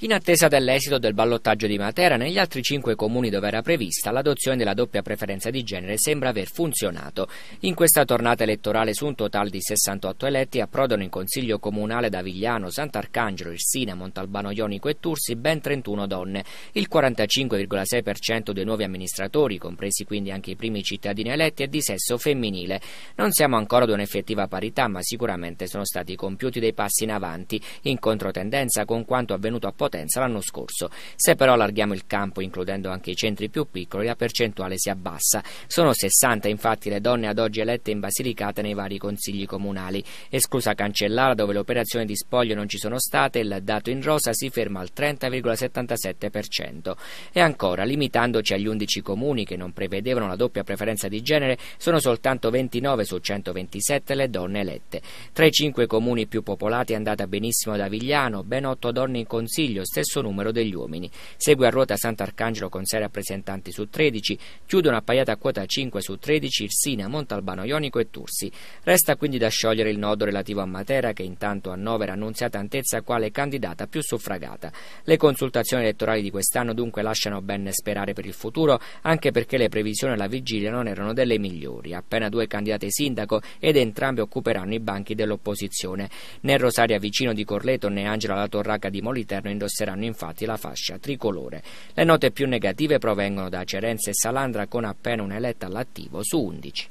In attesa dell'esito del ballottaggio di Matera, negli altri cinque comuni dove era prevista, l'adozione della doppia preferenza di genere sembra aver funzionato. In questa tornata elettorale su un totale di 68 eletti approdano in consiglio comunale da Vigliano, Sant'Arcangelo, Irsina, Montalbano Ionico e Tursi ben 31 donne. Il 45,6% dei nuovi amministratori, compresi quindi anche i primi cittadini eletti, è di sesso femminile. Non siamo ancora ad un'effettiva parità, ma sicuramente sono stati compiuti dei passi in avanti, in controtendenza con quanto avvenuto a Pozzo Potenza l'anno scorso. Se però allarghiamo il campo includendo anche i centri più piccoli, la percentuale si abbassa. Sono 60 infatti le donne ad oggi elette in Basilicata nei vari consigli comunali. Esclusa Cancellara dove le operazioni di spoglio non ci sono state, il dato in rosa si ferma al 30,77%. E ancora, limitandoci agli 11 comuni che non prevedevano la doppia preferenza di genere, sono soltanto 29 su 127 le donne elette. Tra i 5 comuni più popolati è andata benissimo da Vigliano, ben 8 donne in consiglio lo stesso numero degli uomini. Segue a ruota Sant'Arcangelo con 6 rappresentanti su 13, chiudono appaiate a quota 5 su 13 Irsina, Montalbano Ionico e Tursi. Resta quindi da sciogliere il nodo relativo a Matera che intanto a 9 era Annunziata Antezza quale candidata più suffragata. Le consultazioni elettorali di quest'anno dunque lasciano ben sperare per il futuro, anche perché le previsioni alla vigilia non erano delle migliori. Appena due candidate sindaco ed entrambe occuperanno i banchi dell'opposizione. Né Rosaria Vicino di Corleto né Angela La Torraca di Moliterno indosseranno indosseranno infatti la fascia tricolore. Le note più negative provengono da Cerenza e Salandra con appena un'eletta all'attivo su 11.